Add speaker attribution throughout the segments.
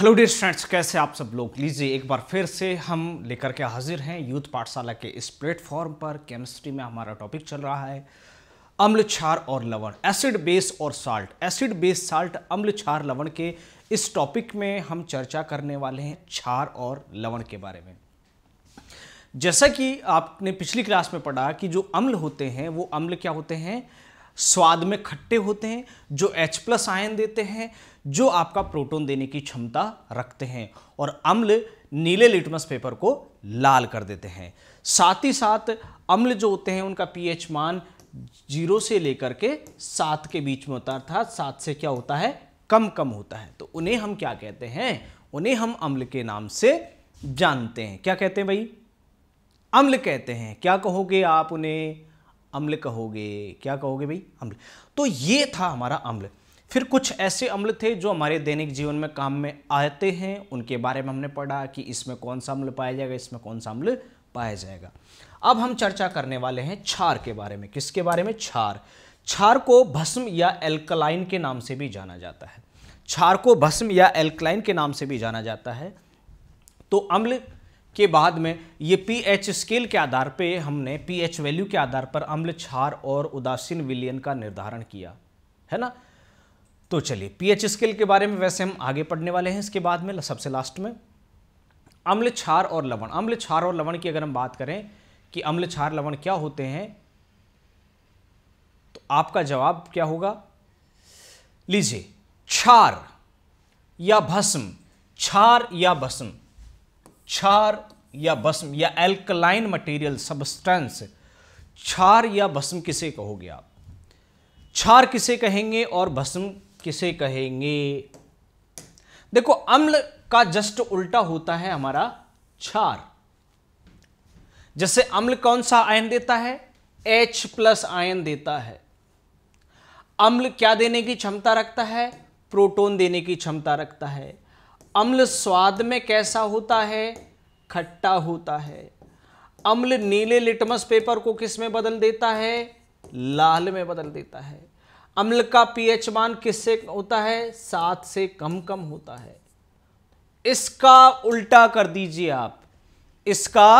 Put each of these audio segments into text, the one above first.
Speaker 1: hello dear students कैसे आप सब लोग लीजिए एक बार फिर से हम लेकर के हाजिर हैं यूथ पाठशाला के इस प्लेटफॉर्म पर केमिस्ट्री में हमारा टॉपिक चल रहा है अम्ल क्षार और लवण एसिड बेस और साल्ट एसिड बेस साल्ट अम्ल क्षार लवण के इस टॉपिक में हम चर्चा करने वाले हैं क्षार और लवण के बारे में जैसा कि आपने पिछली क्लास में पढ़ा कि जो अम्ल होते हैं वो अम्ल क्या होते हैं स्वाद में खट्टे होते हैं जो H प्लस आयन देते हैं जो आपका प्रोटॉन देने की क्षमता रखते हैं और अम्ल नीले लिटमस पेपर को लाल कर देते हैं साथ ही साथ अम्ल जो होते हैं उनका पीएच मान जीरो से लेकर के सात के बीच में होता था सात से क्या होता है कम कम होता है तो उन्हें हम क्या कहते हैं उन्हें हम अम्ल के नाम से जानते हैं क्या कहते हैं भाई अम्ल कहते हैं क्या कहोगे आप उन्हें अम्ल कहोगे क्या कहोगे भाई अम्ल तो ये था हमारा अम्ल फिर कुछ ऐसे अम्ल थे जो हमारे दैनिक जीवन में काम में आते हैं उनके बारे में हमने पढ़ा कि इसमें कौन सा अम्ल पाया जाएगा इसमें कौन सा अम्ल पाया जाएगा अब हम चर्चा करने वाले हैं छार के बारे में किसके बारे में छार छार को भस्म या एल्कलाइन के नाम से भी जाना जाता है छार को भस्म या एल्कलाइन के नाम से भी जाना जाता है तो अम्ल के बाद में ये पीएच स्केल के आधार पे हमने पीएच वैल्यू के आधार पर अम्ल छार और उदासीन विलयन का निर्धारण किया है ना तो चलिए पीएच स्केल के बारे में वैसे हम आगे पढ़ने वाले हैं इसके बाद में सबसे लास्ट में अम्ल क्षार और लवण अम्ल क्षार और लवण की अगर हम बात करें कि अम्ल क्षार लवण क्या होते हैं तो आपका जवाब क्या होगा लीजिए क्षार या भस्म क्षार या भस्म क्षार या भस्म या एल्कलाइन मटेरियल सबस्टेंस क्षार या भस्म किसे कहोगे आप क्षार किसे कहेंगे और भस्म किसे कहेंगे देखो अम्ल का जस्ट उल्टा होता है हमारा क्षार जैसे अम्ल कौन सा आयन देता है H प्लस आयन देता है अम्ल क्या देने की क्षमता रखता है प्रोटोन देने की क्षमता रखता है अम्ल स्वाद में कैसा होता है खट्टा होता है अम्ल नीले लिटमस पेपर को किस में बदल देता है लाल में बदल देता है अम्ल का पीएच मान किससे होता है सात से कम कम होता है इसका उल्टा कर दीजिए आप इसका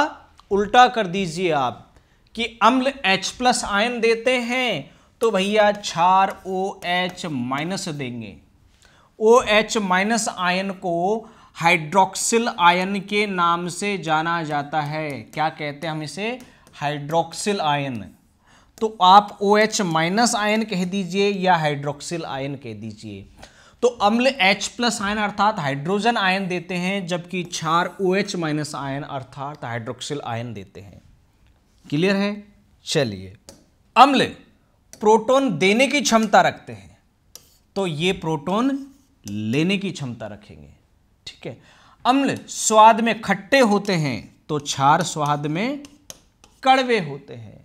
Speaker 1: उल्टा कर दीजिए आप कि अम्ल H प्लस आयन देते हैं तो भैया क्षार ओ एच माइनस देंगे ओ एच माइनस आयन को हाइड्रोक्सिल आयन के नाम से जाना जाता है क्या कहते हैं हम इसे हाइड्रोक्सिल आयन तो आप ओ एच माइनस आयन कह दीजिए या हाइड्रोक्सिल आयन कह दीजिए तो अम्ल H प्लस आयन अर्थात हाइड्रोजन आयन देते हैं जबकि क्षार ओ एच माइनस आयन अर्थात हाइड्रोक्सिल आयन देते हैं क्लियर है चलिए अम्ल प्रोटॉन देने की क्षमता रखते हैं तो ये प्रोटॉन लेने की क्षमता रखेंगे ठीक है अम्ल स्वाद में खट्टे होते हैं तो क्षार स्वाद में कड़वे होते हैं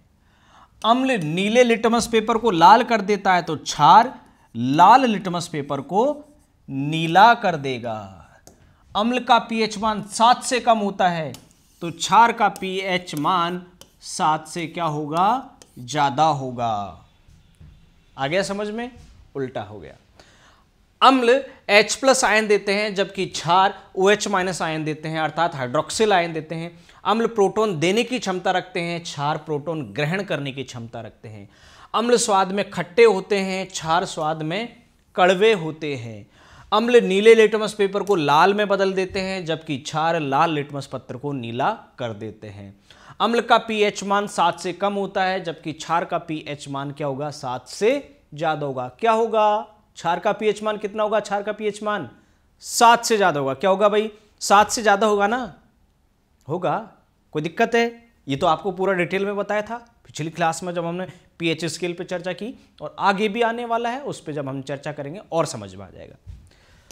Speaker 1: अम्ल नीले लिटमस पेपर को लाल कर देता है तो छार लाल लिटमस पेपर को नीला कर देगा अम्ल का पीएच मान सात से कम होता है तो छार का पीएच मान सात से क्या होगा ज़्यादा होगा आ गया समझ में उल्टा हो गया अम्ल H प्लस आयन देते हैं जबकि छार OH माइनस आयन देते हैं अर्थात हाइड्रोक्सिल आयन देते हैं अम्ल प्रोटोन देने की क्षमता रखते हैं क्षार प्रोटोन ग्रहण करने की क्षमता रखते हैं अम्ल स्वाद में खट्टे होते हैं क्षार स्वाद में कड़वे होते हैं अम्ल नीले लिटमस पेपर को लाल में बदल देते हैं जबकि क्षार लाल लेटमस पत्र को नीला कर देते हैं अम्ल का पीएच मान सात से कम होता है जबकि क्षार का पीएच मान क्या होगा सात से ज़्यादा होगा क्या होगा क्षार का पीएच मान कितना होगा क्षार का पीएच मान सात से ज़्यादा होगा क्या होगा भाई सात से ज़्यादा होगा ना होगा कोई दिक्कत है ये तो आपको पूरा डिटेल में बताया था पिछली क्लास में जब हमने पीएच स्केल पे चर्चा की और आगे भी आने वाला है उस पर जब हम चर्चा करेंगे और समझ में आ जाएगा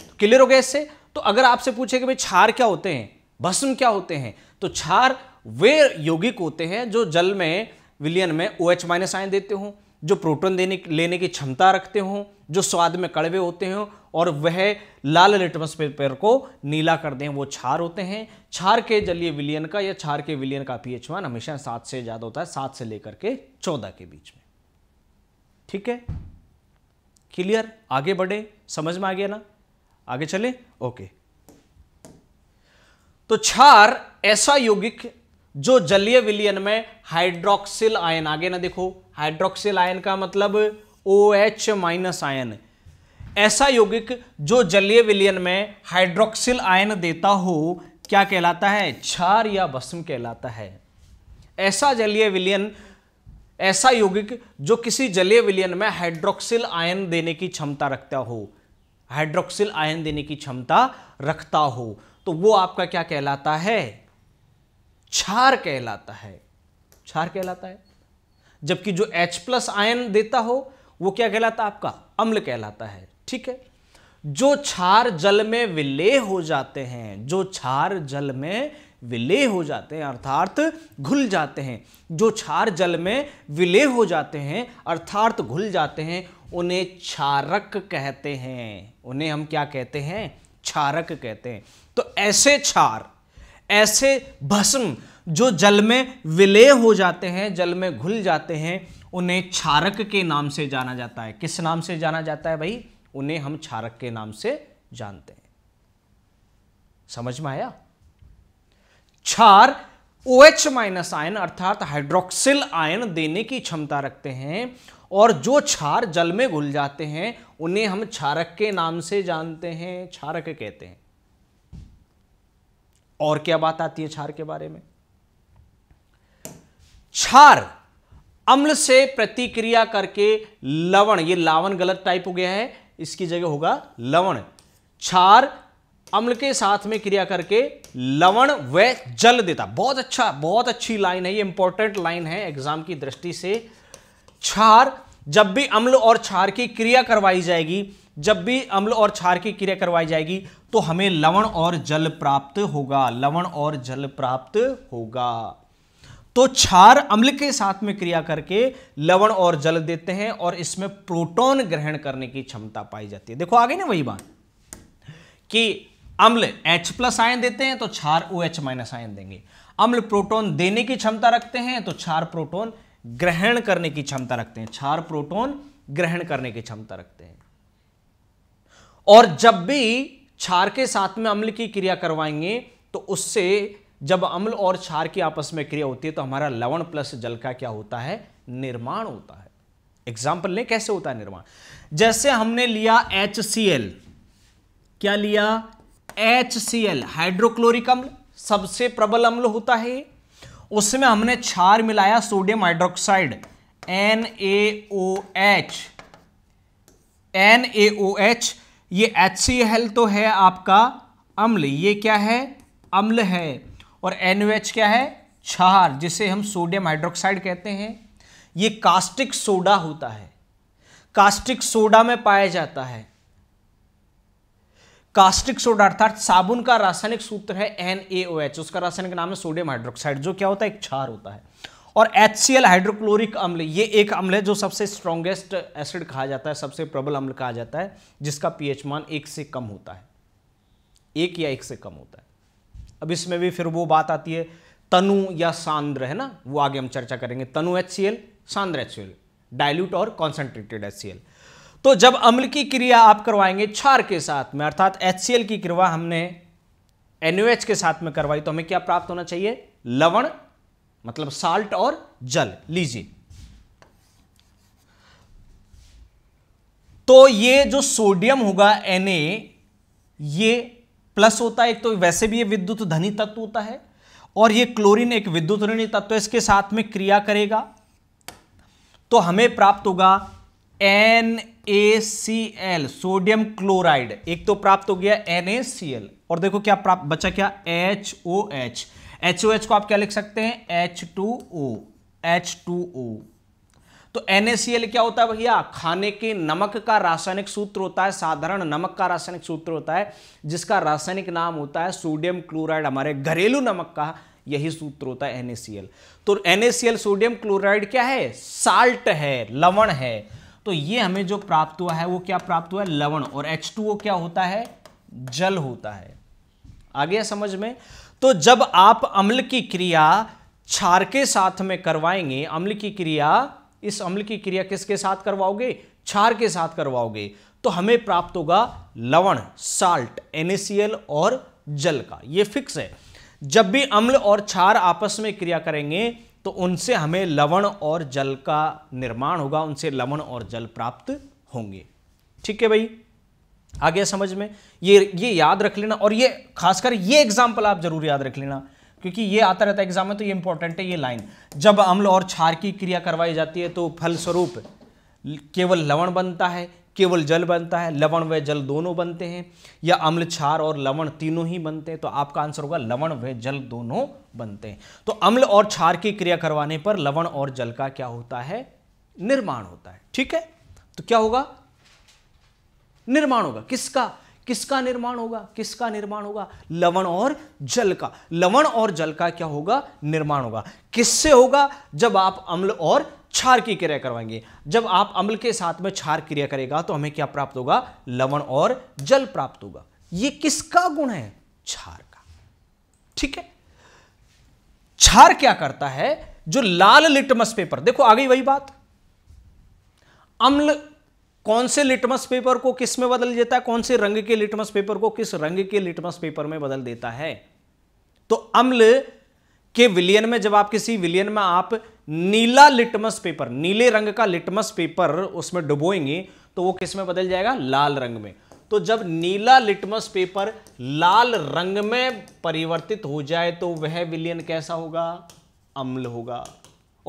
Speaker 1: तो क्लियर हो गया इससे तो अगर आपसे पूछे कि भाई छार क्या होते हैं भस्म क्या होते हैं तो छार वे यौगिक होते हैं जो जल में विलियन में ओ एच माइनस आयन देते हों जो प्रोटोन देने लेने की क्षमता रखते हों जो स्वाद में कड़वे होते हैं और वह लाल लिटमस पेपर को नीला कर दें वो छार होते हैं छार के जलीय विलियन का या छार के विलियन का पीएच वन हमेशा सात से ज़्यादा होता है सात से लेकर के चौदह के बीच में ठीक है क्लियर आगे बढ़े समझ में आ गया ना आगे चले ओके तो छार ऐसा यौगिक जो जलीय विलियन में हाइड्रोक्सिल आयन आगे ना देखो हाइड्रोक्सिल आयन का मतलब ओ एच माइनस आयन ऐसा यौगिक जो जलीय विलयन में हाइड्रोक्सिल आयन देता हो क्या कहलाता है क्षार या भस्म कहलाता है ऐसा जलीय विलयन ऐसा यौगिक जो किसी जलीय विलयन में हाइड्रोक्सिल आयन देने की क्षमता रखता हो हाइड्रोक्सिल आयन देने की क्षमता रखता हो तो वो आपका क्या कहलाता है क्षार कहलाता है क्षार कहलाता है जबकि जो H प्लस आयन देता हो वो क्या कहलाता आपका अम्ल कहलाता है ठीक है जो क्षार जल में विलय हो जाते हैं जो क्षार जल में विलय हो जाते हैं अर्थात घुल जाते हैं जो क्षार जल में विलय हो जाते हैं अर्थात घुल जाते हैं उन्हें क्षारक कहते हैं उन्हें हम क्या कहते हैं क्षारक कहते हैं तो ऐसे क्षार ऐसे भस्म जो जल में विलय हो जाते हैं जल में घुल जाते हैं उन्हें क्षारक के नाम से जाना जाता है किस नाम से जाना जाता है भाई उन्हें हम क्षारक के नाम से जानते हैं समझ में आया क्षार ओ एच माइनस आयन अर्थात हाइड्रोक्सिल आयन देने की क्षमता रखते हैं और जो क्षार जल में घुल जाते हैं उन्हें हम क्षारक के नाम से जानते हैं क्षारक कहते हैं और क्या बात आती है क्षार के बारे में क्षार अम्ल से प्रतिक्रिया करके लवण ये लावण गलत टाइप हो गया है इसकी जगह होगा लवण क्षार अम्ल के साथ में क्रिया करके लवण व जल देता बहुत अच्छा बहुत अच्छी लाइन है ये इंपॉर्टेंट लाइन है एग्जाम की दृष्टि से क्षार जब भी अम्ल और क्षार की क्रिया करवाई जाएगी जब भी अम्ल और क्षार की क्रिया करवाई जाएगी तो हमें लवण और जल प्राप्त होगा लवण और जल प्राप्त होगा तो क्षार अम्ल के साथ में क्रिया करके लवण और जल देते हैं और इसमें प्रोटॉन ग्रहण करने की क्षमता पाई जाती है देखो आगे ना वही बात कि अम्ल H प्लस आयन देते हैं तो क्षार ओ एच माइनस आयन देंगे अम्ल प्रोटॉन देने की क्षमता रखते हैं तो क्षार प्रोटॉन ग्रहण करने की क्षमता रखते हैं क्षार प्रोटोन ग्रहण करने की क्षमता रखते हैं और जब भी क्षार के साथ में अम्ल की क्रिया करवाएंगे तो उससे जब अम्ल और क्षार की आपस में क्रिया होती है तो हमारा लवण प्लस जल का क्या होता है निर्माण होता है एग्जाम्पल लें कैसे होता है निर्माण जैसे हमने लिया एच क्या लिया एच सी एल हाइड्रोक्लोरिक अम्ल सबसे प्रबल अम्ल होता है उसमें हमने क्षार मिलाया sodium hydroxide N A O H N A O H ये एच सी एल तो है आपका अम्ल ये क्या है अम्ल है और एन क्या है छार जिसे हम सोडियम हाइड्रोक्साइड कहते हैं ये कास्टिक सोडा होता है कास्टिक सोडा में पाया जाता है कास्टिक सोडा अर्थात साबुन का रासायनिक सूत्र है एन उसका रासायनिक नाम है सोडियम हाइड्रोक्साइड जो क्या होता है एक छार होता है और एच सी एल हाइड्रोक्लोरिक अम्ल ये एक अम्ल है जो सबसे स्ट्रॉन्गेस्ट एसिड कहा जाता है सबसे प्रबल अम्ल कहा जाता है जिसका पीएच मान एक से कम होता है एक या एक से कम होता है अब इसमें भी फिर वो बात आती है तनु या सांद्र है ना वो आगे हम चर्चा करेंगे तनु एच सी एल सांद्र एच सी एल डायल्यूट और कॉन्सेंट्रेटेड एच सी एल तो जब अम्ल की क्रिया आप करवाएंगे क्षार के साथ में अर्थात एच सी एल की क्रिया हमने एच के साथ में करवाई तो हमें क्या प्राप्त होना चाहिए लवण मतलब साल्ट और जल लीजिए तो ये जो सोडियम होगा Na ये प्लस होता है एक तो वैसे भी ये विद्युत धनी तत्व होता है और ये क्लोरीन एक विद्युत ऋणी तत्व इसके साथ में क्रिया करेगा तो हमें प्राप्त होगा N A C L sodium chloride एक तो प्राप्त हो गया एन ए सी एल और देखो क्या प्राप्त बचा क्या H O H H O H को आप क्या लिख सकते हैं H two O H two O तो एन क्या होता है भैया खाने के नमक का रासायनिक सूत्र होता है साधारण नमक का रासायनिक सूत्र होता है जिसका रासायनिक नाम होता है सोडियम क्लोराइड हमारे घरेलू नमक का यही सूत्र होता है NaCl तो NaCl सोडियम क्लोराइड क्या है साल्ट है लवण है तो ये हमें जो प्राप्त हुआ है वो क्या प्राप्त हुआ है लवण और H2O क्या होता है जल होता है आ गया समझ में तो जब आप अम्ल की क्रिया क्षार के साथ में करवाएंगे अम्ल की क्रिया इस अम्ल की क्रिया किसके साथ करवाओगे छार के साथ करवाओगे तो हमें प्राप्त होगा लवण साल्ट एनएसीएल और जल का ये फिक्स है जब भी अम्ल और छार आपस में क्रिया करेंगे तो उनसे हमें लवण और जल का निर्माण होगा उनसे लवण और जल प्राप्त होंगे ठीक है भाई आ गया समझ में ये ये याद रख लेना और ये खासकर ये एग्जाम्पल आप जरूर याद रख लेना क्योंकि ये आता रहता है एग्जाम में तो ये इंपॉर्टेंट है ये लाइन जब अम्ल और क्षार की क्रिया करवाई जाती है तो फलस्वरूप केवल लवण बनता है केवल जल बनता है लवण व जल दोनों बनते हैं या अम्ल क्षार और लवण तीनों ही बनते हैं तो आपका आंसर होगा लवण व जल दोनों बनते हैं तो अम्ल और क्षार की क्रिया करवाने पर लवण और जल का क्या होता है निर्माण होता है ठीक है तो क्या होगा निर्माण होगा किसका किसका निर्माण होगा किसका निर्माण होगा लवण और जल का लवण और जल का क्या होगा निर्माण होगा किससे होगा जब आप अम्ल और क्षार की क्रिया करवाएंगे जब आप अम्ल के साथ में क्षार क्रिया करेगा तो हमें क्या प्राप्त होगा लवण और जल प्राप्त होगा ये किसका गुण है क्षार का ठीक है क्षार क्या करता है जो लाल लिटमस पेपर देखो आ गई वही बात अम्ल कौन से लिटमस पेपर को किस में बदल देता है कौन से रंग के लिटमस पेपर को किस रंग के लिटमस पेपर में बदल देता है तो अम्ल के विलियन में जब आप किसी विलियन में आप नीला लिटमस पेपर नीले रंग का लिटमस पेपर उसमें डुबोएंगे तो वो किस में बदल जाएगा लाल रंग में तो जब नीला लिटमस पेपर लाल रंग में परिवर्तित हो जाए तो वह विलियन कैसा होगा अम्ल होगा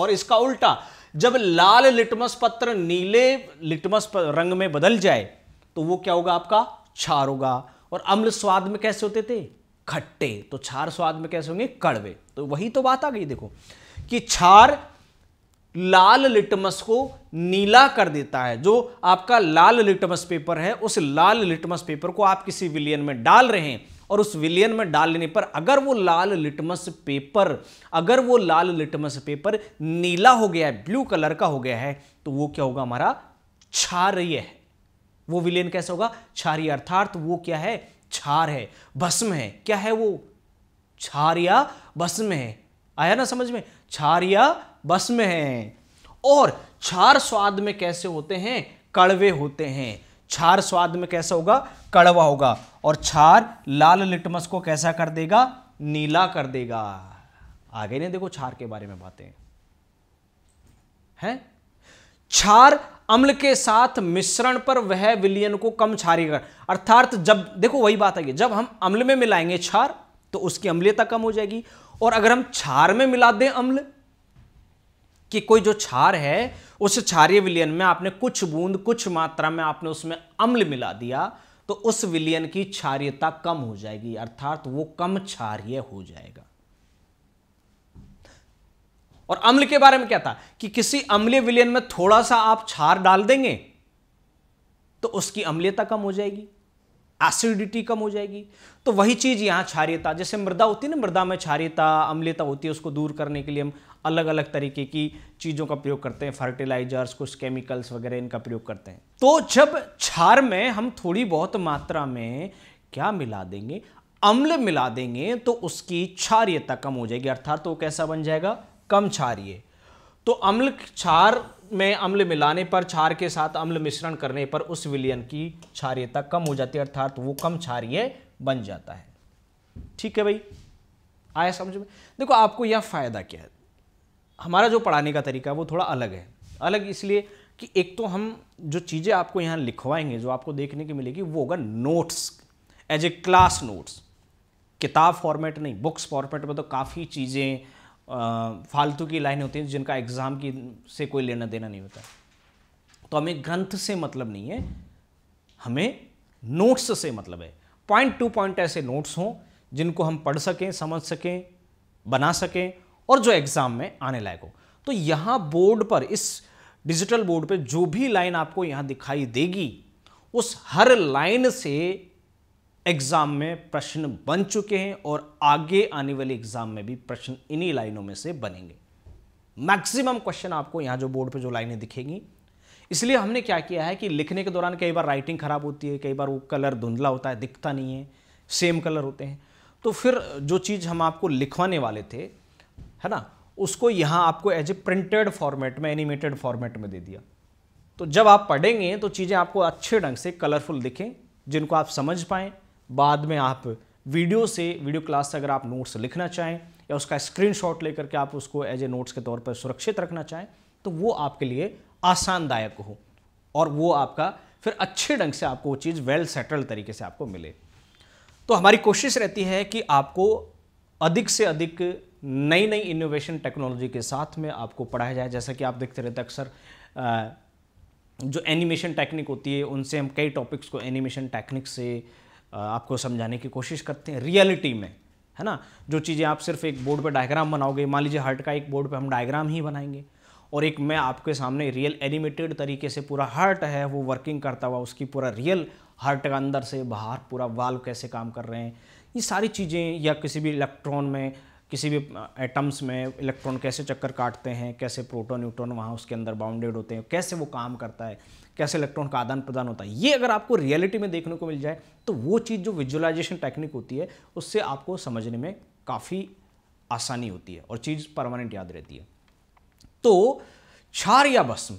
Speaker 1: और इसका उल्टा जब लाल लिटमस पत्र नीले लिटमस रंग में बदल जाए तो वो क्या होगा आपका छार होगा और अम्ल स्वाद में कैसे होते थे खट्टे तो छार स्वाद में कैसे होंगे कड़वे तो वही तो बात आ गई देखो कि छार लाल लिटमस को नीला कर देता है जो आपका लाल लिटमस पेपर है उस लाल लिटमस पेपर को आप किसी विलियन में डाल रहे हैं और उस विलियन में डाल लेने पर अगर वो लाल लिटमस पेपर अगर वो लाल लिटमस पेपर नीला हो गया है ब्लू कलर का हो गया है तो वो क्या होगा हमारा क्षारिय है वो विलियन कैसा होगा क्षारिय अर्थात वो क्या है क्षार है भस्म है क्या है वो क्षार या भस्म है आया ना समझ में क्षार या भस्म है और क्षार स्वाद में कैसे होते हैं कड़वे होते हैं छार स्वाद में कैसा होगा कड़वा होगा और छार लाल लिटमस को कैसा कर देगा नीला कर देगा आगे नहीं देखो छार के बारे में बातें हैं छार अम्ल के साथ मिश्रण पर वह विलियन को कम छारी कर अर्थात जब देखो वही बात है जब हम अम्ल में मिलाएंगे छार तो उसकी अम्लीयता कम हो जाएगी और अगर हम छार में मिला दें अम्ल कि कोई जो छार है उस क्षारीय विलियन में आपने कुछ बूंद कुछ मात्रा में आपने उसमें अम्ल मिला दिया तो उस विलियन की क्षारियता कम हो जाएगी अर्थात वो कम क्षारिय हो जाएगा और अम्ल के बारे में क्या था कि किसी अम्लीय विलियन में थोड़ा सा आप छार डाल देंगे तो उसकी अम्लीयता कम हो जाएगी एसिडिटी कम हो जाएगी तो वही चीज़ यहां क्षारियता जैसे मृदा होती है ना मृदा में क्षारियता अम्लीयता होती है उसको दूर करने के लिए हम अलग अलग तरीके की चीज़ों का प्रयोग करते हैं फर्टिलाइजर्स कुछ केमिकल्स वगैरह इनका प्रयोग करते हैं तो जब क्षार में हम थोड़ी बहुत मात्रा में क्या मिला देंगे अम्ल मिला देंगे तो उसकी क्षारियता कम हो जाएगी अर्थात तो कैसा बन जाएगा कम क्षारिय तो अम्ल क्षार में अम्ल मिलाने पर क्षार के साथ अम्ल मिश्रण करने पर उस विलयन की क्षारियता कम हो जाती है अर्थात वो कम क्षारिय बन जाता है ठीक है भाई आया समझ में देखो आपको यह फायदा क्या है हमारा जो पढ़ाने का तरीका है वो थोड़ा अलग है अलग इसलिए कि एक तो हम जो चीज़ें आपको यहाँ लिखवाएंगे जो आपको देखने की मिलेगी वो होगा notes as a class notes किताब फॉर्मेट नहीं बुक्स फॉर्मेट में तो काफ़ी चीज़ें फालतू की लाइनें होती हैं जिनका एग्ज़ाम की से कोई लेना देना नहीं होता तो हमें ग्रंथ से मतलब नहीं है हमें नोट्स से मतलब है पॉइंट टू पॉइंट ऐसे नोट्स हों जिनको हम पढ़ सकें समझ सकें बना सकें और जो एग्जाम में आने लायक हो तो यहां बोर्ड पर इस डिजिटल बोर्ड पर जो भी लाइन आपको यहां दिखाई देगी उस हर लाइन से एग्जाम में प्रश्न बन चुके हैं और आगे आने वाले एग्जाम में भी प्रश्न इन्हीं लाइनों में से बनेंगे मैक्सिमम क्वेश्चन आपको यहां जो बोर्ड पे जो लाइनें दिखेंगी इसलिए हमने क्या किया है कि लिखने के दौरान कई बार राइटिंग खराब होती है कई बार वो कलर धुंधला होता है दिखता नहीं है सेम कलर होते हैं तो फिर जो चीज़ हम आपको लिखवाने वाले थे है ना उसको यहाँ आपको एज ए प्रिंटेड फॉर्मेट में एनिमेटेड फॉर्मेट में दे दिया तो जब आप पढ़ेंगे तो चीज़ें आपको अच्छे ढंग से कलरफुल दिखें जिनको आप समझ पाएँ बाद में आप वीडियो से वीडियो क्लास से अगर आप नोट्स लिखना चाहें या उसका स्क्रीनशॉट लेकर के आप उसको एज ए नोट्स के तौर पर सुरक्षित रखना चाहें तो वो आपके लिए आसानदायक हो और वो आपका फिर अच्छे ढंग से आपको वो चीज़ वेल सेटल्ड तरीके से आपको मिले तो हमारी कोशिश रहती है कि आपको अधिक से अधिक नई नई इनोवेशन टेक्नोलॉजी के साथ में आपको पढ़ाया जाए जैसा कि आप देखते रहते अक्सर जो एनिमेशन टेक्निक होती है उनसे हम कई टॉपिक्स को एनिमेशन टेक्निक से आपको समझाने की कोशिश करते हैं रियलिटी में है ना जो चीज़ें आप सिर्फ एक बोर्ड पर डायग्राम बनाओगे मान लीजिए हर्ट का एक बोर्ड पर हम डायग्राम ही बनाएंगे और एक मैं आपके सामने रियल एनिमेटेड तरीके से पूरा हार्ट है वो वर्किंग करता हुआ उसकी पूरा रियल हार्ट का अंदर से बाहर पूरा वाल्व कैसे काम कर रहे हैं ये सारी चीज़ें या किसी भी इलेक्ट्रॉन में किसी भी एटम्स में इलेक्ट्रॉन कैसे चक्कर काटते हैं कैसे प्रोटॉन न्यूट्रॉन वहाँ उसके अंदर बाउंडेड होते हैं कैसे वो काम करता है कैसे इलेक्ट्रॉन का आदान प्रदान होता है ये अगर आपको रियलिटी में देखने को मिल जाए तो वो चीज़ जो विजुअलाइजेशन टेक्निक होती है उससे आपको समझने में काफ़ी आसानी होती है और चीज़ परमानेंट याद रहती है तो क्षार या भस्म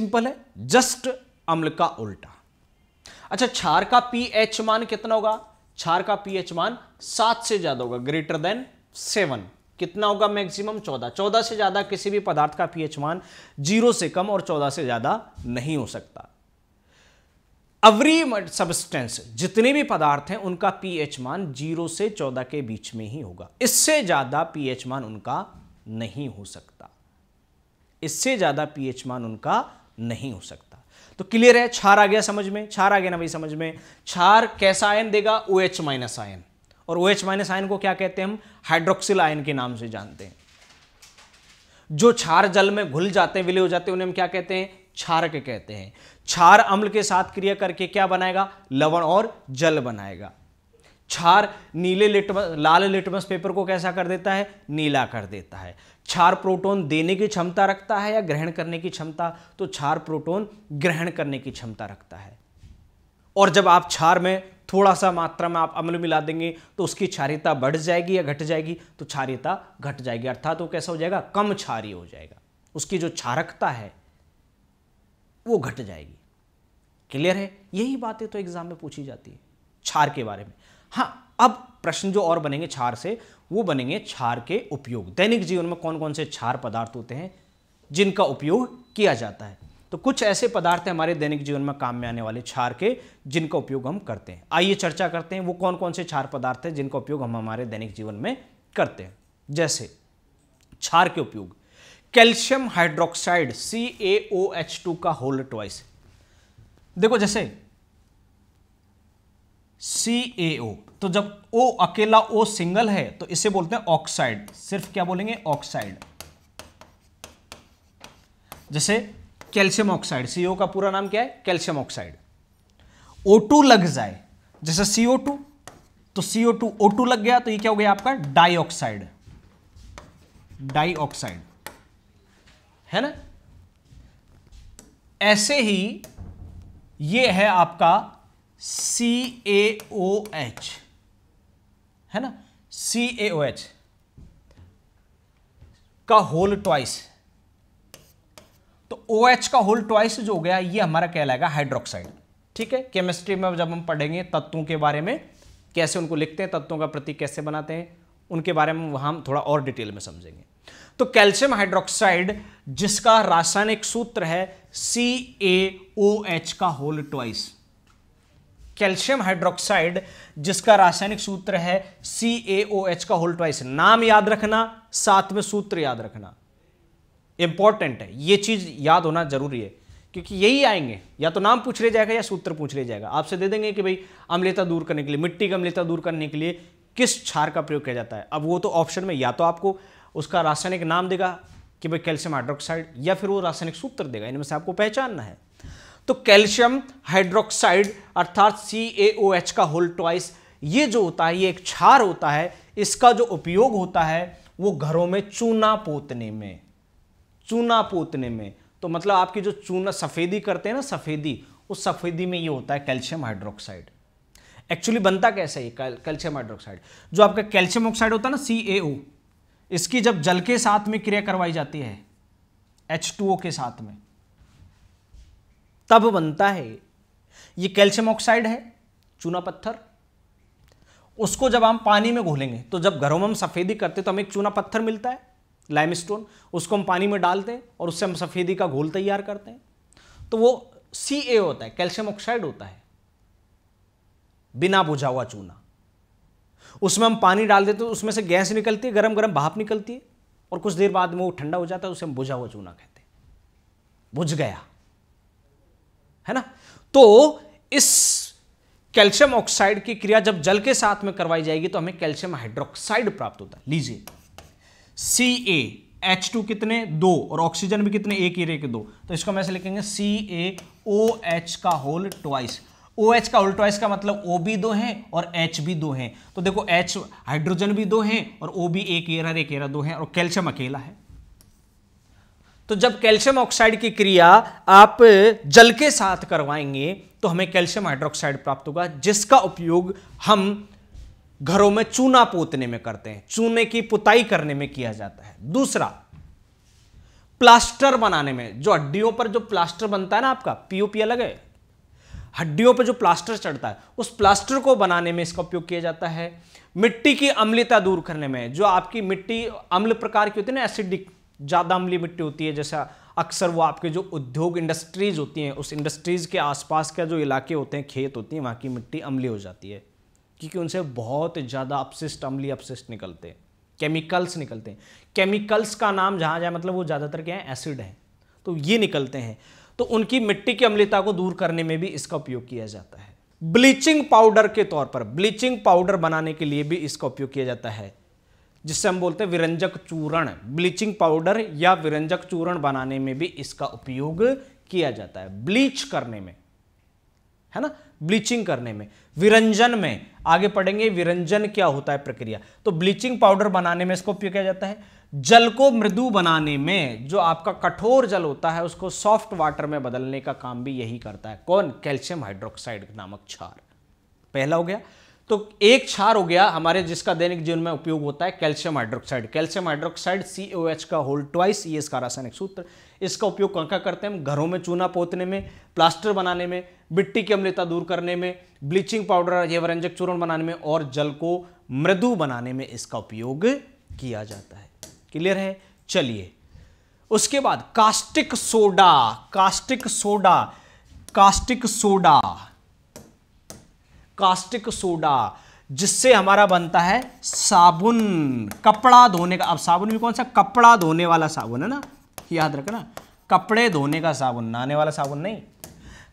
Speaker 1: सिंपल है जस्ट अम्ल का उल्टा अच्छा क्षार का पीएच मान कितना होगा क्षार का पीएच मान सात से ज्यादा होगा ग्रेटर देन सेवन कितना होगा मैक्सिमम चौदह चौदह से ज्यादा किसी भी पदार्थ का पीएच मान जीरो से कम और चौदह से ज्यादा नहीं हो सकता अवरी सबस्टेंस जितने भी पदार्थ हैं उनका पीएच मान जीरो से चौदह के बीच में ही होगा इससे ज्यादा पीएच मान उनका नहीं हो सकता इससे ज्यादा पीएच मान उनका नहीं हो सकता तो क्लियर है छार आ गया समझ में छार आ गया ना भाई समझ में छार कैसा आयन देगा ओ एच माइनस आयन और ओ एच माइनस आयन को क्या कहते हैं हम हाइड्रोक्सिल आयन के नाम से जानते हैं जो छार जल में घुल जाते हैं विलय हो जाते हैं उन्हें हम क्या कहते हैं छार के कहते हैं छार अम्ल के साथ क्रिया करके क्या बनाएगा लवण और जल बनाएगा छार नीले लिटमस लाल लिटमस पेपर को कैसा कर देता है नीला कर देता है क्षार प्रोटॉन देने की क्षमता रखता है या ग्रहण करने की क्षमता तो क्षार प्रोटॉन ग्रहण करने की क्षमता रखता है और जब आप क्षार में थोड़ा सा मात्रा में आप अम्ल मिला देंगे तो उसकी क्षारियता बढ़ जाएगी या घट जाएगी तो क्षारियता घट जाएगी अर्थात वो कैसा हो जाएगा कम क्षारीय हो जाएगा उसकी जो क्षारकता है वो घट जाएगी क्लियर है यही बातें तो एग्जाम में पूछी जाती है क्षार के बारे में हाँ अब प्रश्न जो और बनेंगे छार से वो बनेंगे क्षार के उपयोग दैनिक जीवन में कौन कौन से क्षार पदार्थ होते हैं जिनका उपयोग किया जाता है तो कुछ ऐसे पदार्थ हैं हमारे दैनिक जीवन में काम में आने वाले क्षार के जिनका उपयोग हम करते हैं आइए चर्चा करते हैं वो कौन कौन से क्षार पदार्थ हैं जिनका उपयोग हम हमारे दैनिक जीवन में करते हैं जैसे क्षार के उपयोग calcium hydroxide C A O H two का होल ट्वाइस देखो जैसे सी ए ओ तो जब ओ अकेला ओ सिंगल है तो इसे बोलते हैं ऑक्साइड सिर्फ क्या बोलेंगे ऑक्साइड जैसे कैल्शियम ऑक्साइड सीओ का पूरा नाम क्या है कैल्शियम ऑक्साइड टू लग जाए जैसे टू तो ओ टू लग गया तो ये क्या हो गया आपका डाइऑक्साइड डाइऑक्साइड है ना ऐसे ही ये है आपका सी एच है ना सी ए ओ एच का होल ट्वाइस तो ओ एच का होल ट्वाइस जो हो गया ये हमारा कहलाएगा हाइड्रोक्साइड ठीक है केमिस्ट्री में जब हम पढ़ेंगे तत्वों के बारे में कैसे उनको लिखते हैं तत्वों का प्रतीक कैसे बनाते हैं उनके बारे में हम थोड़ा और डिटेल में समझेंगे तो कैल्शियम हाइड्रोक्साइड जिसका रासायनिक सूत्र है सी ए ओ एच का होल ट्वाइस कैल्शियम हाइड्रोक्साइड जिसका रासायनिक सूत्र है सी ए ओ एच का होल ट्वाइस नाम याद रखना साथ में सूत्र याद रखना इंपॉर्टेंट है ये चीज याद होना जरूरी है क्योंकि यही आएंगे या तो नाम पूछ ले जाएगा या सूत्र पूछ लिया जाएगा आपसे दे देंगे कि भाई अम्लता दूर करने के लिए मिट्टी की अम्लता दूर करने के लिए किस क्षार का प्रयोग किया जाता है अब वो तो ऑप्शन में या तो आपको उसका रासायनिक नाम देगा कि भाई कैल्शियम हाइड्रोक्साइड या फिर वो रासायनिक सूत्र देगा इनमें से आपको पहचानना है तो कैल्शियम हाइड्रोक्साइड अर्थात सी का होल ट्वाइस ये जो होता है ये एक क्षार होता है इसका जो उपयोग होता है वो घरों में चूना पोतने में चूना पोतने में तो मतलब आपकी जो चूना सफ़ेदी करते हैं ना सफ़ेदी उस सफ़ेदी में ये होता है कैल्शियम हाइड्रोक्साइड एक्चुअली बनता कैसे ये कैल्शियम हाइड्रोक्साइड जो आपका कैल्शियम ऑक्साइड होता है ना सी इसकी जब जल के साथ में क्रिया करवाई जाती है एच के साथ में तब बनता है ये कैल्शियम ऑक्साइड है चूना पत्थर उसको जब हम पानी में घोलेंगे तो जब घरों में हम सफ़ेदी करते तो हमें एक चूना पत्थर मिलता है लाइमस्टोन उसको हम पानी में डालते हैं और उससे हम सफ़ेदी का घोल तैयार करते हैं तो वो सी ए होता है कैल्शियम ऑक्साइड होता है बिना बुझा हुआ चूना उसमें हम पानी डाल देते तो उसमें से गैस निकलती है गर्म गर्म भाप निकलती है और कुछ देर बाद में वो ठंडा हो जाता है उसे हम बुझा हुआ चूना कहते हैं बुझ गया है ना तो इस कैल्शियम ऑक्साइड की क्रिया जब जल के साथ में करवाई जाएगी तो हमें कैल्शियम हाइड्रोक्साइड प्राप्त होता है लीजिए सी ए एच टू कितने दो और ऑक्सीजन भी कितने एक ही के दो तो इसको हम ऐसे लिखेंगे सी ए ओ एच का होल ट्वाइस ओ एच का होल ट्वाइस का मतलब ओ भी दो है और एच भी दो है तो देखो एच हाइड्रोजन भी दो है और ओ भी एक एरा एक एरा दो है और कैल्शियम अकेला है तो जब कैल्शियम ऑक्साइड की क्रिया आप जल के साथ करवाएंगे तो हमें कैल्शियम हाइड्रोक्साइड प्राप्त होगा जिसका उपयोग हम घरों में चूना पोतने में करते हैं चूने की पुताई करने में किया जाता है दूसरा प्लास्टर बनाने में जो हड्डियों पर जो प्लास्टर बनता है ना आपका पीओपी अलग है हड्डियों पर जो प्लास्टर चढ़ता है उस प्लास्टर को बनाने में इसका उपयोग किया जाता है मिट्टी की अम्लता दूर करने में जो आपकी मिट्टी अम्ल प्रकार की होती है ना एसिडिक ज़्यादा अमली मिट्टी होती है जैसा अक्सर वो आपके जो उद्योग इंडस्ट्रीज़ होती हैं उस इंडस्ट्रीज़ के आसपास के जो इलाके होते हैं खेत होती हैं वहाँ की मिट्टी अमली हो जाती है क्योंकि उनसे बहुत ज़्यादा अपशिष्ट अमली अपशिष्ट निकलते हैं केमिकल्स निकलते हैं केमिकल्स का नाम जहाँ जाए मतलब वो ज़्यादातर क्या है एसिड हैं तो ये निकलते हैं तो उनकी मिट्टी की अम्लता को दूर करने में भी इसका उपयोग किया जाता है ब्लीचिंग पाउडर के तौर पर ब्लीचिंग पाउडर बनाने के लिए भी इसका उपयोग किया जाता है जिससे हम बोलते हैं विरंजक चूर्ण ब्लीचिंग पाउडर या विरंजक चूर्ण बनाने में भी इसका उपयोग किया जाता है ब्लीच करने में है ना ब्लीचिंग करने में विरंजन में आगे पढ़ेंगे विरंजन क्या होता है प्रक्रिया तो ब्लीचिंग पाउडर बनाने में इसका उपयोग किया जाता है जल को मृदु बनाने में जो आपका कठोर जल होता है उसको सॉफ्ट वाटर में बदलने का काम भी यही करता है कौन कैल्शियम हाइड्रोक्साइड नामक क्षार पहला हो गया तो एक क्षार हो गया हमारे जिसका दैनिक जीवन में उपयोग होता है calcium hydroxide calcium hydroxide C O H का होल ट्वाइस ये इसका रासायनिक सूत्र इसका उपयोग कहाँ कहाँ करते हैं हम घरों में चूना पोतने में प्लास्टर बनाने में मिट्टी की अम्लता दूर करने में ब्लीचिंग पाउडर जैवरंजक चूर्ण बनाने में और जल को मृदु बनाने में इसका उपयोग किया जाता है क्लियर है चलिए उसके बाद caustic soda caustic soda caustic soda caustic soda जिससे हमारा बनता है साबुन कपड़ा धोने का अब साबुन भी कौन सा कपड़ा धोने वाला साबुन है ना याद रखना कपड़े धोने का साबुन नहाने वाला साबुन नहीं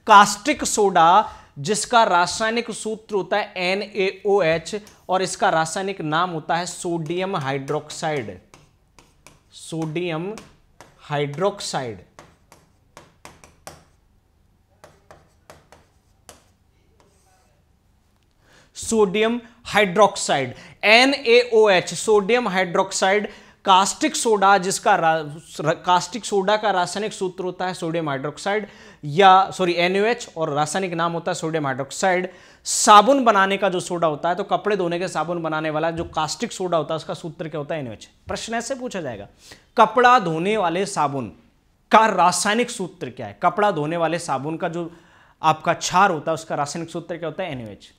Speaker 1: कास्टिक सोडा जिसका रासायनिक सूत्र होता है एन और इसका रासायनिक नाम होता है sodium hydroxide sodium hydroxide sodium hydroxide N sodium hydroxide caustic soda जिसका कास्टिक सोडा का रासायनिक सूत्र होता है सोडियम हाइड्रोक्साइड या सॉरी एनओएच और रासायनिक नाम होता है सोडियम हाइड्रोक्साइड साबुन बनाने का जो सोडा होता है तो कपड़े धोने के साबुन बनाने वाला जो कास्टिक सोडा होता है उसका सूत्र क्या होता है एनएच प्रश्न ऐसे पूछा जाएगा कपड़ा धोने वाले साबुन का रासायनिक सूत्र क्या है कपड़ा धोने वाले साबुन का जो आपका क्षार होता है उसका रासायनिक सूत्र क्या होता है एनएच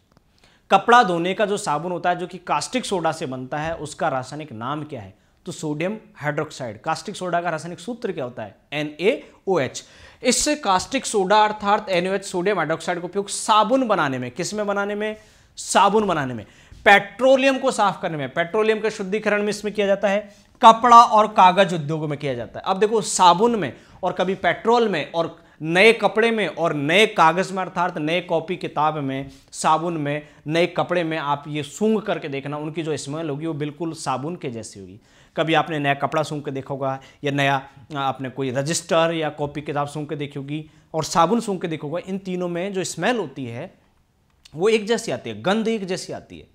Speaker 1: कपड़ा धोने का जो साबुन होता है जो कि कास्टिक सोडा से बनता है उसका रासायनिक नाम क्या है तो सोडियम हाइड्रोक्साइड कास्टिक सोडा का रासायनिक सूत्र क्या होता है एच इससे कास्टिक सोडा अर्थात एच सोडियम हाइड्रोक्साइड का उपयोग साबुन बनाने में किस में बनाने में साबुन बनाने में पेट्रोलियम को साफ करने में पेट्रोलियम के शुद्धिकरण में इसमें किया जाता है कपड़ा और कागज उद्योग में किया जाता है अब देखो साबुन में और कभी पेट्रोल में और नए कपड़े में और नए कागज़ में अर्थात नए कॉपी किताब में साबुन में नए कपड़े में आप ये सूंघ करके देखना उनकी जो स्मेल होगी वो बिल्कुल साबुन के जैसी होगी कभी आपने नया कपड़ा सूंघ के देखा होगा या नया आपने कोई रजिस्टर या कॉपी किताब सूंघ के देखी होगी और साबुन सूंघ के देखोगा इन तीनों में जो स्मेल होती है वो एक जैसी आती है गंध एक जैसी आती है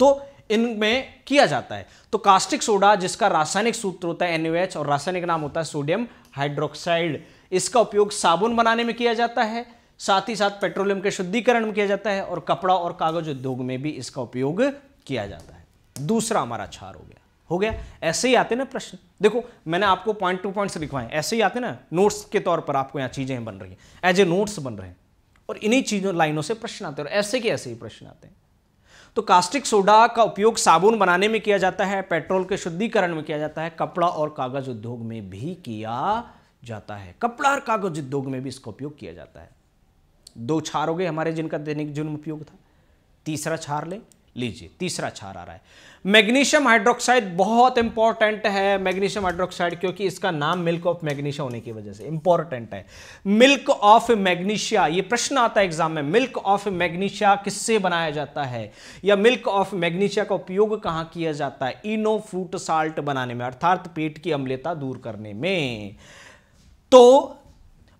Speaker 1: तो इनमें किया जाता है तो कास्टिक सोडा जिसका रासायनिक सूत्र होता है एनओएच और रासायनिक नाम होता है सोडियम हाइड्रोक्साइड इसका उपयोग साबुन बनाने में किया जाता है साथ ही साथ पेट्रोलियम के शुद्धिकरण में किया जाता है और कपड़ा और कागज उद्योग में भी इसका उपयोग किया जाता है दूसरा हमारा क्षार हो गया हो गया ऐसे ही आते ना प्रश्न देखो मैंने आपको पॉइंट टू पॉइंट्स लिखवाए ऐसे ही आते ना नोट्स के तौर पर आपको यहाँ चीज़ें बन रही हैं एज ए नोट्स बन रहे हैं और इन्हीं चीज़ों लाइनों से प्रश्न आते हैं और ऐसे के ऐसे ही प्रश्न आते हैं तो कास्टिक सोडा का उपयोग साबुन बनाने में किया जाता है पेट्रोल के शुद्धिकरण में किया जाता है कपड़ा और कागज उद्योग में भी किया जाता है कपड़ा और कागज उद्योग में भी इसका उपयोग किया जाता है दो छार हो गए हमारे जिनका दैनिक जुर्म उपयोग था तीसरा छार लें लीजिए तीसरा क्षार आ रहा है मैग्नीशियम हाइड्रोक्साइड बहुत इंपॉर्टेंट है मैग्नीशियम हाइड्रोक्साइड क्योंकि इसका नाम मिल्क ऑफ मैग्नीशिया होने की वजह से इंपॉर्टेंट है मिल्क ऑफ मैग्नीशिया ये प्रश्न आता है एग्जाम में मिल्क ऑफ मैग्नीशिया किससे बनाया जाता है या मिल्क ऑफ मैग्नीशिया का उपयोग कहां किया जाता है इनो फ्रूट साल्ट बनाने में अर्थात पेट की अम्लता दूर करने में तो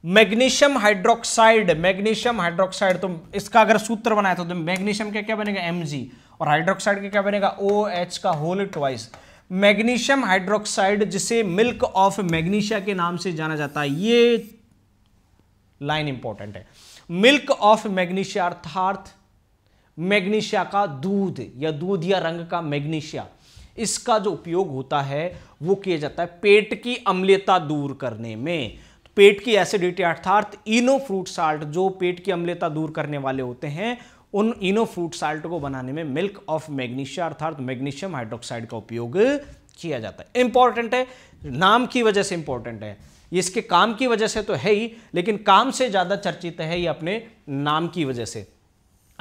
Speaker 1: मैग्नीशियम हाइड्रोक्साइड मैग्नीशियम हाइड्रोक्साइड तो इसका अगर सूत्र बनाया था तो मैग्नीशियम का क्या बनेगा एम और हाइड्रोक्साइड का क्या बनेगा ओ OH का होल ट्वाइस मैग्नीशियम हाइड्रोक्साइड जिसे मिल्क ऑफ मैग्नीशिया के नाम से जाना जाता है ये लाइन इंपॉर्टेंट है मिल्क ऑफ मैग्नीशिया अर्थार्थ मैग्नीशिया का दूध या दूध या रंग का मैग्नीशिया इसका जो उपयोग होता है वो किया जाता है पेट की अम्लियता दूर करने में पेट की एसिडिटी अर्थात इनो फ्रूट साल्ट जो पेट की अम्लता दूर करने वाले होते हैं उन इनो फ्रूट साल्ट को बनाने में मिल्क ऑफ मैग्नीशिया अर्थात मैग्नीशियम हाइड्रोक्साइड का उपयोग किया जाता है इंपॉर्टेंट है नाम की वजह से इंपॉर्टेंट है इसके काम की वजह से तो है ही लेकिन काम से ज़्यादा चर्चित है ये अपने नाम की वजह से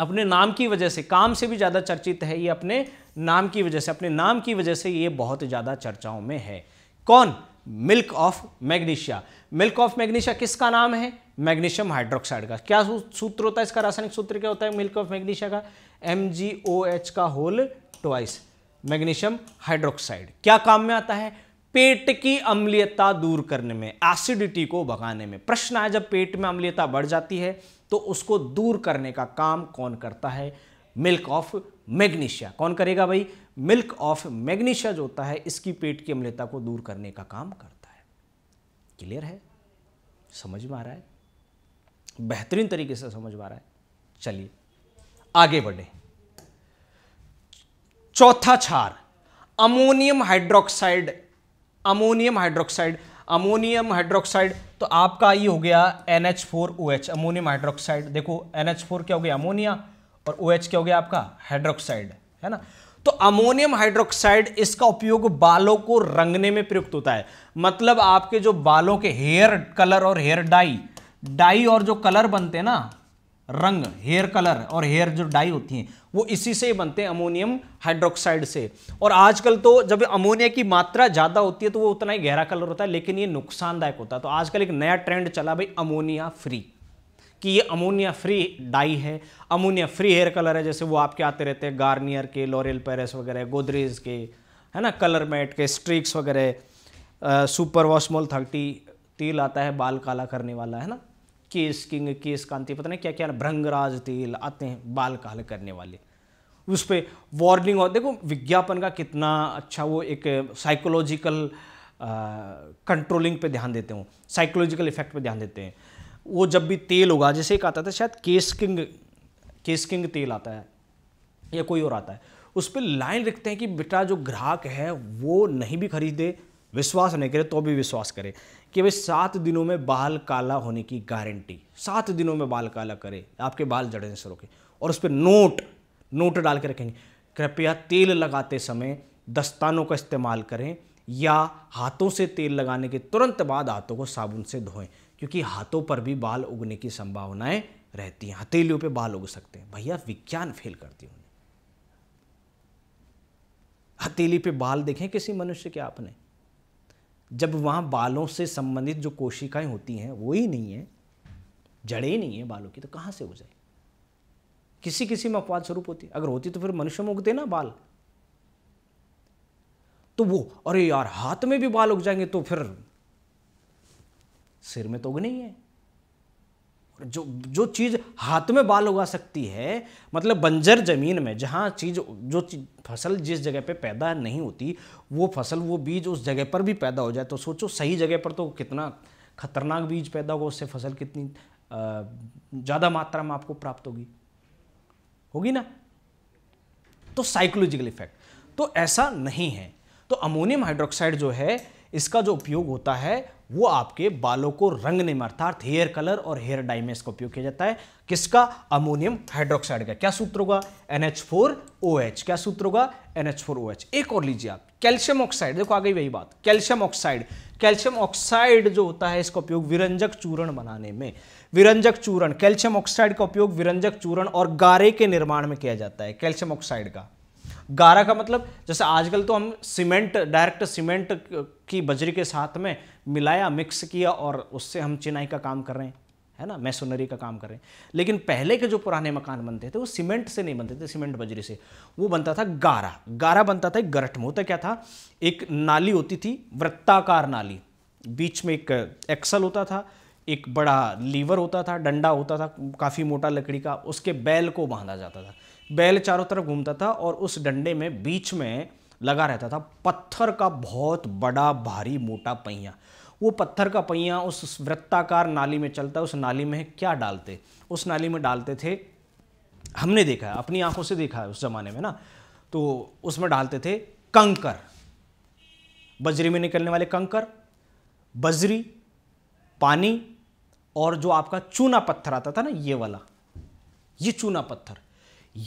Speaker 1: अपने नाम की वजह से काम से भी ज़्यादा चर्चित है ये अपने नाम की वजह से अपने नाम की वजह से ये बहुत ज़्यादा चर्चाओं में है कौन milk of magnesia milk of magnesia किसका नाम है मैग्नीशियम हाइड्रोक्साइड का क्या सूत्र होता है इसका रासायनिक सूत्र क्या होता है मिल्क ऑफ मैग्नीशिया का एम का होल ट्वाइस मैग्नीशियम हाइड्रोक्साइड क्या काम में आता है पेट की अम्लीयता दूर करने में एसिडिटी को भगाने में प्रश्न है जब पेट में अम्लीयता बढ़ जाती है तो उसको दूर करने का काम कौन करता है मिल्क ऑफ मैग्नीशिया कौन करेगा भाई मिल्क ऑफ मैग्नीशिया जो होता है इसकी पेट की अम्लता को दूर करने का काम करता है क्लियर है समझ में आ रहा है बेहतरीन तरीके से समझ में आ रहा है चलिए आगे बढ़े चौथा क्षार ammonium hydroxide ammonium hydroxide ammonium hydroxide तो आपका ये हो गया NH4OH अमोनियम हाइड्रोक्साइड देखो NH4 क्या हो गया अमोनिया और OH क्या हो गया आपका हाइड्रोक्साइड है ना तो अमोनियम हाइड्रोक्साइड इसका उपयोग बालों को रंगने में प्रयुक्त होता है मतलब आपके जो बालों के हेयर कलर और हेयर डाई डाई और जो कलर बनते हैं ना रंग हेयर कलर और हेयर जो डाई होती हैं वो इसी से बनते हैं अमोनियम हाइड्रोक्साइड से और आजकल तो जब अमोनिया की मात्रा ज़्यादा होती है तो वो उतना ही गहरा कलर होता है लेकिन ये नुकसानदायक होता है तो आजकल एक नया ट्रेंड चला भाई अमोनिया फ्री कि ये अमोनिया फ्री डाई है अमोनिया फ्री हेयर कलर है जैसे वो आपके आते रहते हैं गार्नियर के लॉरियल पेरेस वगैरह गोदरेज के है ना कलर मेट के स्ट्रिक्स वगैरह सुपर वॉशमोल थर्टी तेल आता है बाल काला करने वाला है ना केस किंग केस कांति पता नहीं क्या क्या भ्रंगराज तेल आते हैं बाल काले करने वाले उस पर वार्निंग और देखो विज्ञापन का कितना अच्छा वो एक साइकोलॉजिकल कंट्रोलिंग पे ध्यान देते हो साइकोलॉजिकल इफेक्ट पे ध्यान देते हैं वो जब भी तेल होगा जैसे एक आता था शायद केस किंग केस किंग तेल आता है या कोई और आता है उस पर लाइन रखते हैं कि बेटा जो ग्राहक है वो नहीं भी खरीदे विश्वास नहीं करे तो भी विश्वास करे कि भाई सात दिनों में बाल काला होने की गारंटी सात दिनों में बाल काला करे आपके बाल जड़ने से रोके और उस पर नोट नोट डाल के रखेंगे कृपया तेल लगाते समय दस्तानों का इस्तेमाल करें या हाथों से तेल लगाने के तुरंत बाद हाथों को साबुन से धोएं क्योंकि हाथों पर भी बाल उगने की संभावनाएं रहती हैं हथेलियों पे बाल उग सकते हैं भैया विज्ञान फेल करती उन्हें हथेली पे बाल देखें किसी मनुष्य के आपने जब वहाँ बालों से संबंधित जो कोशिकाएं होती हैं वो ही नहीं है जड़े ही नहीं है बालों की तो कहाँ से हो जाए किसी किसी में अपवाद स्वरूप होती अगर होती तो फिर मनुष्य में उगते ना बाल तो वो अरे यार हाथ में भी बाल उग जाएंगे तो फिर सिर में तो उगनी है जो जो चीज़ हाथ में बाल उगा सकती है मतलब बंजर ज़मीन में जहाँ चीज़ जो चीज, फसल जिस जगह पे पैदा नहीं होती वो फसल वो बीज उस जगह पर भी पैदा हो जाए तो सोचो सही जगह पर तो कितना खतरनाक बीज पैदा होगा उससे फसल कितनी ज़्यादा मात्रा में आपको प्राप्त होगी होगी ना तो साइकोलॉजिकल इफेक्ट तो ऐसा नहीं है तो अमोनियम हाइड्रोक्साइड जो है इसका जो उपयोग होता है वो आपके बालों को रंगने में अर्थात हेयर कलर और हेयर डाई में इसका उपयोग किया जाता है किसका अमोनियम हाइड्रोक्साइड का क्या सूत्र होगा NH4OH क्या सूत्र होगा NH4OH एक और लीजिए आप कैल्शियम ऑक्साइड देखो आ गई वही बात कैल्शियम ऑक्साइड कैल्शियम ऑक्साइड जो होता है इसका उपयोग विरंजक चूर्ण बनाने में विरंजक चूर्ण कैल्शियम ऑक्साइड का उपयोग विरंजक चूर्ण और गारे के निर्माण में किया जाता है कैल्शियम ऑक्साइड का गारा का मतलब जैसे आजकल तो हम सीमेंट डायरेक्ट सीमेंट की बजरी के साथ में मिलाया मिक्स किया और उससे हम चिनाई का काम कर रहे हैं है ना मैसोनरी का काम कर रहे हैं लेकिन पहले के जो पुराने मकान बनते थे वो सीमेंट से नहीं बनते थे सीमेंट बजरी से वो बनता था गारा गारा बनता था एक गरठ में होता क्या था एक नाली होती थी वृत्ताकार नाली बीच में एक एक्सल होता था एक बड़ा लीवर होता था डंडा होता था काफ़ी मोटा लकड़ी का उसके बैल को बांधा जाता था बैल चारों तरफ घूमता था और उस डंडे में बीच में लगा रहता था पत्थर का बहुत बड़ा भारी मोटा पहिया वो पत्थर का पहिया उस वृत्ताकार नाली में चलता है उस नाली में क्या डालते उस नाली में डालते थे हमने देखा है अपनी आंखों से देखा है उस ज़माने में ना तो उसमें डालते थे कंकर बजरी में निकलने वाले कंकर बजरी पानी और जो आपका चूना पत्थर आता था ना ये वाला ये चूना पत्थर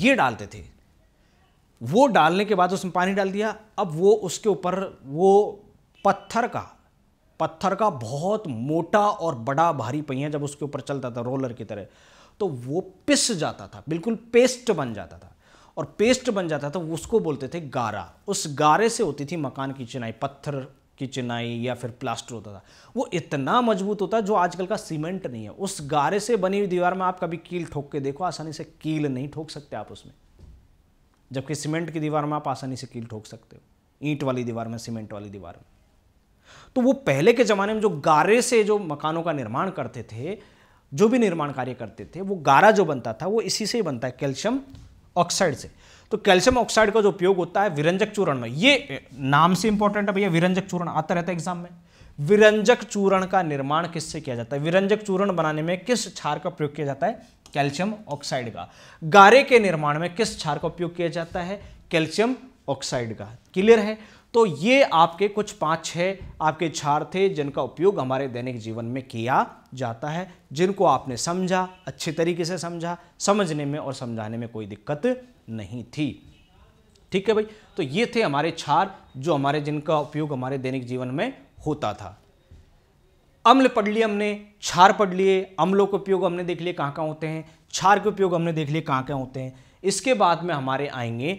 Speaker 1: ये डालते थे वो डालने के बाद उसमें पानी डाल दिया अब वो उसके ऊपर वो पत्थर का पत्थर का बहुत मोटा और बड़ा भारी पहिया जब उसके ऊपर चलता था रोलर की तरह तो वो पिस जाता था बिल्कुल पेस्ट बन जाता था और पेस्ट बन जाता था उसको बोलते थे गारा उस गारे से होती थी मकान की चिनाई पत्थर की चिनाई या फिर प्लास्टर होता था वो इतना मजबूत होता जो आजकल का सीमेंट नहीं है उस गारे से बनी हुई दीवार में आप कभी कील ठोक के देखो आसानी से कील नहीं ठोक सकते आप उसमें जबकि सीमेंट की दीवार में आप आसानी से कील ठोक सकते हो ईंट वाली दीवार में सीमेंट वाली दीवार में तो वो पहले के ज़माने में जो गारे से जो मकानों का निर्माण करते थे जो भी निर्माण कार्य करते थे वो गारा जो बनता था वो इसी से ही बनता है कैल्शियम ऑक्साइड से तो कैल्शियम ऑक्साइड का जो उपयोग होता है विरंजक चूर्ण में ये नाम से इंपॉर्टेंट है भैया विरंजक चूर्ण आता रहता है एग्जाम में विरंजक चूर्ण का निर्माण किससे किया जाता है विरंजक चूर्ण बनाने में किस क्षार का प्रयोग किया जाता है कैल्शियम ऑक्साइड का गारे के निर्माण में किस क्षार का उपयोग किया जाता है कैल्शियम ऑक्साइड का क्लियर है तो ये आपके कुछ पाँच छः आपके छार थे जिनका उपयोग हमारे दैनिक जीवन में किया जाता है जिनको आपने समझा अच्छे तरीके से समझा समझने में और समझाने में कोई दिक्कत नहीं थी ठीक है भाई तो ये थे हमारे छार जो हमारे जिनका उपयोग हमारे दैनिक जीवन में होता था अम्ल पढ़ लिए हमने क्षार पढ़ लिए अम्लों के उपयोग हमने देख लिए कहाँ कहाँ होते हैं क्षार के उपयोग हमने देख लिए कहाँ कहाँ होते हैं इसके बाद में हमारे आएंगे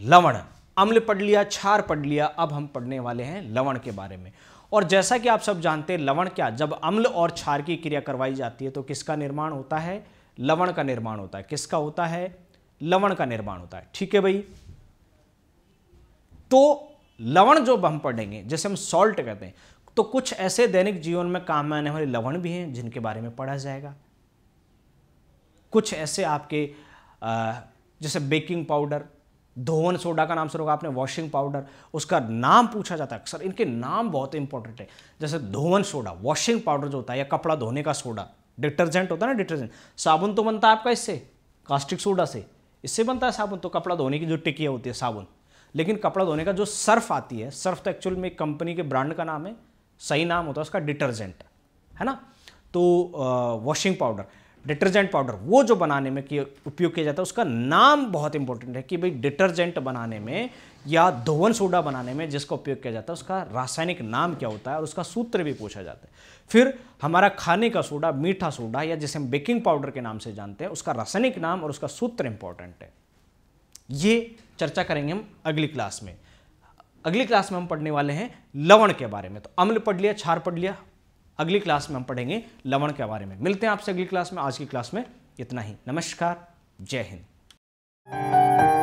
Speaker 1: लवण अम्ल पढ़ लिया क्षार पढ़ लिया अब हम पढ़ने वाले हैं लवण के बारे में और जैसा कि आप सब जानते हैं लवण क्या जब अम्ल और क्षार की क्रिया करवाई जाती है तो किसका निर्माण होता है लवण का निर्माण होता है किसका होता है लवण का निर्माण होता है ठीक है भाई तो लवण जो हम पढ़ेंगे जैसे हम सॉल्ट कहते हैं तो कुछ ऐसे दैनिक जीवन में काम में आने वाले लवण भी हैं जिनके बारे में पढ़ा जाएगा कुछ ऐसे आपके जैसे बेकिंग पाउडर धोवन सोडा का नाम सुना होगा आपने वॉशिंग पाउडर उसका नाम पूछा जाता है अक्सर इनके नाम बहुत इंपॉर्टेंट है जैसे धोवन सोडा वॉशिंग पाउडर जो होता है या कपड़ा धोने का सोडा डिटर्जेंट होता है ना डिटर्जेंट साबुन तो बनता है आपका इससे कास्टिक सोडा से इससे बनता है साबुन तो कपड़ा धोने की जो टिकिया होती है साबुन लेकिन कपड़ा धोने का जो सर्फ आती है सर्फ तो एक्चुअल में कंपनी के ब्रांड का नाम है सही नाम होता है उसका डिटर्जेंट है ना तो वॉशिंग पाउडर डिटर्जेंट पाउडर वो जो बनाने में कि उपयोग किया जाता है उसका नाम बहुत इंपॉर्टेंट है कि भाई डिटर्जेंट बनाने में या धोवन सोडा बनाने में जिसका उपयोग किया जाता है उसका रासायनिक नाम क्या होता है और उसका सूत्र भी पूछा जाता है फिर हमारा खाने का सोडा मीठा सोडा या जिसे हम बेकिंग पाउडर के नाम से जानते हैं उसका रासायनिक नाम और उसका सूत्र इंपॉर्टेंट है ये चर्चा करेंगे हम अगली क्लास में अगली क्लास में हम पढ़ने वाले हैं लवण के बारे में तो अम्ल पढ़ लिया क्षार पढ़ लिया अगली क्लास में हम पढ़ेंगे लवण के बारे में मिलते हैं आपसे अगली क्लास में आज की क्लास में इतना ही नमस्कार जय हिंद